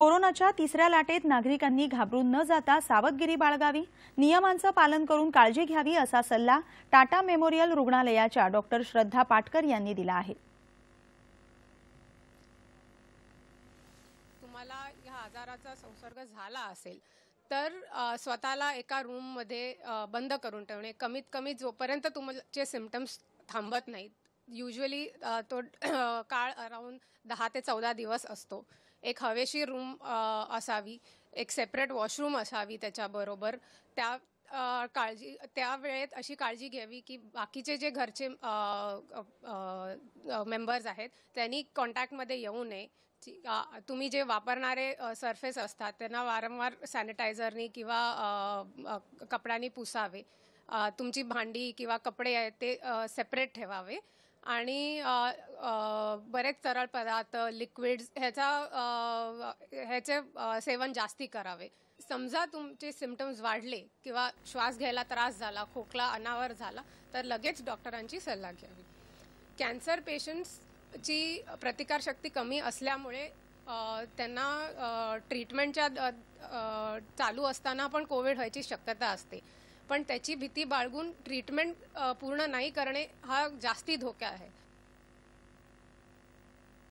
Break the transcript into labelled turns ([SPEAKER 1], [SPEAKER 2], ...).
[SPEAKER 1] कोरोनाच्या तिसऱ्या लाटेत नागरिकांनी घाबरून न जाता सावधगिरी बाळगावी नियमांचं पालन करून काळजी घ्यावी असा सल्ला टाटा मेमोरियल रुग्णालयाच्या डॉक्टर श्रद्धा पाटकर यांनी दिला आहे
[SPEAKER 2] तुम्हाला या आजाराचा संसर्ग झाला असेल तर स्वतःला एका रूममध्ये बंद करून ठेवणे कमीत कमी जोपर्यंत तुमचे सिमटम्स थांबत नाहीत युजली तो काळ अराऊंड दहा ते चौदा दिवस असतो एक हवेशी रूम असावी एक सेपरेट वॉशरूम असावी त्याच्याबरोबर त्या काळजी त्या वेळेत अशी काळजी घ्यावी की बाकीचे जे घरचे मेंबर्स आहेत त्यांनी कॉन्टॅक्टमध्ये येऊ नये तुम्ही जे वापरणारे सरफेस असतात त्यांना वारंवार सॅनिटायझरनी किंवा कपड्यांनी पुसावे तुमची भांडी किंवा कपडे आहेत ते सेपरेट ठेवावे आणि बरेच तरळ पदार्थ लिक्विड्स ह्याचा ह्याचे सेवन जास्ती करावे समजा तुमचे सिमटम्स वाढले किंवा श्वास घ्यायला त्रास झाला खोकला अनावर झाला तर लगेच डॉक्टरांची सल्ला घ्यावी कॅन्सर पेशंट्सची प्रतिकारशक्ती कमी असल्यामुळे त्यांना ट्रीटमेंटच्या चालू असताना पण कोविड व्हायची शक्यता असते पण त्याची भीती बाळगून ट्रीटमेंट पूर्ण नाही करणे हा जास्ती धोका आहे